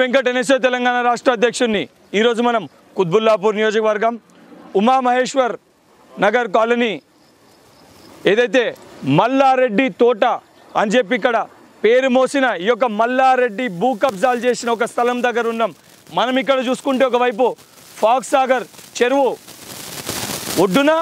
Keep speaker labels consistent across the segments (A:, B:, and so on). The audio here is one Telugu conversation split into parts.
A: వెంకటనేశ్వర తెలంగాణ రాష్ట్ర అధ్యక్షుడిని ఈరోజు మనం కుత్బుల్లాపూర్ నియోజకవర్గం ఉమామహేశ్వర్ నగర్ కాలనీ ఏదైతే మల్లారెడ్డి తోట అని చెప్పి ఇక్కడ పేరు మోసిన ఈ యొక్క మల్లారెడ్డి భూ కబ్జాలు చేసిన ఒక స్థలం దగ్గర ఉన్నాం మనం ఇక్కడ చూసుకుంటే ఒకవైపు ఫాక్స్ సాగర్ చెరువు ఒడ్డున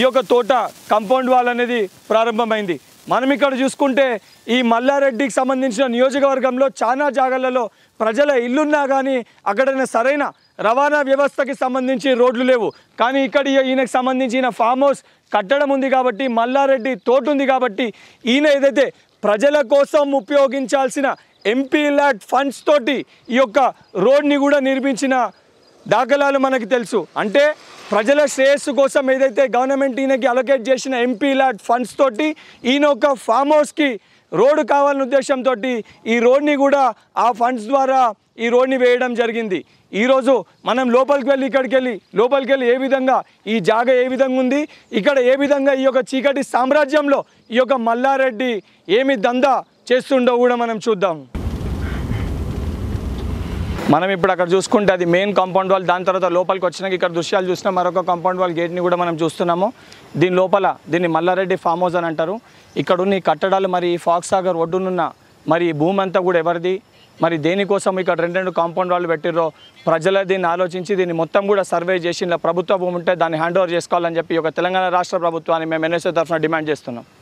A: ఈ యొక్క తోట కంపౌండ్ వాల్ అనేది ప్రారంభమైంది మనం ఇక్కడ చూసుకుంటే ఈ మల్లారెడ్డికి సంబంధించిన నియోజకవర్గంలో చాలా జాగాలలో ప్రజల ఇల్లున్నా కానీ అక్కడైనా సరైన రవాణా వ్యవస్థకి సంబంధించి రోడ్లు లేవు కానీ ఇక్కడ ఈయనకు సంబంధించిన ఫామ్ హౌస్ కట్టడం ఉంది కాబట్టి మల్లారెడ్డి తోట ఉంది కాబట్టి ఈయన ఏదైతే ప్రజల కోసం ఉపయోగించాల్సిన ఎంపీ ల్యాట్ ఫండ్స్ తోటి ఈ యొక్క రోడ్ని కూడా నిర్మించిన దాఖలాలు మనకి తెలుసు అంటే ప్రజల శ్రేయస్సు కోసం ఏదైతే గవర్నమెంట్ ఈయనకి అలొకేట్ చేసిన ఎంపీల ఫండ్స్ తోటి ఈయన ఒక ఫామ్ హౌస్కి రోడ్డు కావాలనే ఉద్దేశంతో ఈ రోడ్ని కూడా ఆ ఫండ్స్ ద్వారా ఈ రోడ్ని వేయడం జరిగింది ఈరోజు మనం లోపలికి వెళ్ళి ఇక్కడికి వెళ్ళి లోపలికి వెళ్ళి ఏ విధంగా ఈ జాగ ఏ విధంగా ఉంది ఇక్కడ ఏ విధంగా ఈ యొక్క చీకటి సామ్రాజ్యంలో ఈ యొక్క మల్లారెడ్డి ఏమి దందా చేస్తుండో కూడా మనం చూద్దాం మనం ఇప్పుడు అక్కడ చూసుకుంటే అది మెయిన్ కాంపౌండ్ వాల్ దాని తర్వాత లోపలికి వచ్చినాక ఇక్కడ దృశ్యాలు చూసినా మరొక కాంపౌండ్ వాల్ గేట్ని కూడా మనం చూస్తున్నాము దీని లోపల దీన్ని మల్లారెడ్డి ఫామ్ హౌస్ అని అంటారు ఇక్కడ ఉన్న కట్టడాలు మరి ఫాక్స్ సాగర్ ఒడ్డునున్న మరి భూమి అంతా కూడా ఎవరిది మరి దేనికోసం ఇక్కడ రెండు రెండు కాంపౌండ్ వాళ్ళు పెట్టిర్రో ప్రజల దీన్ని ఆలోచించి దీన్ని మొత్తం కూడా సర్వే చేసి ఇలా ప్రభుత్వ భూమి ఉంటే దాన్ని హ్యాండ్ ఓవర్ చేసుకోవాలని చెప్పి ఒక తెలంగాణ రాష్ట్ర ప్రభుత్వాన్ని మేము ఎన్ఎస్ఏ తరఫున డిమాండ్ చేస్తున్నాం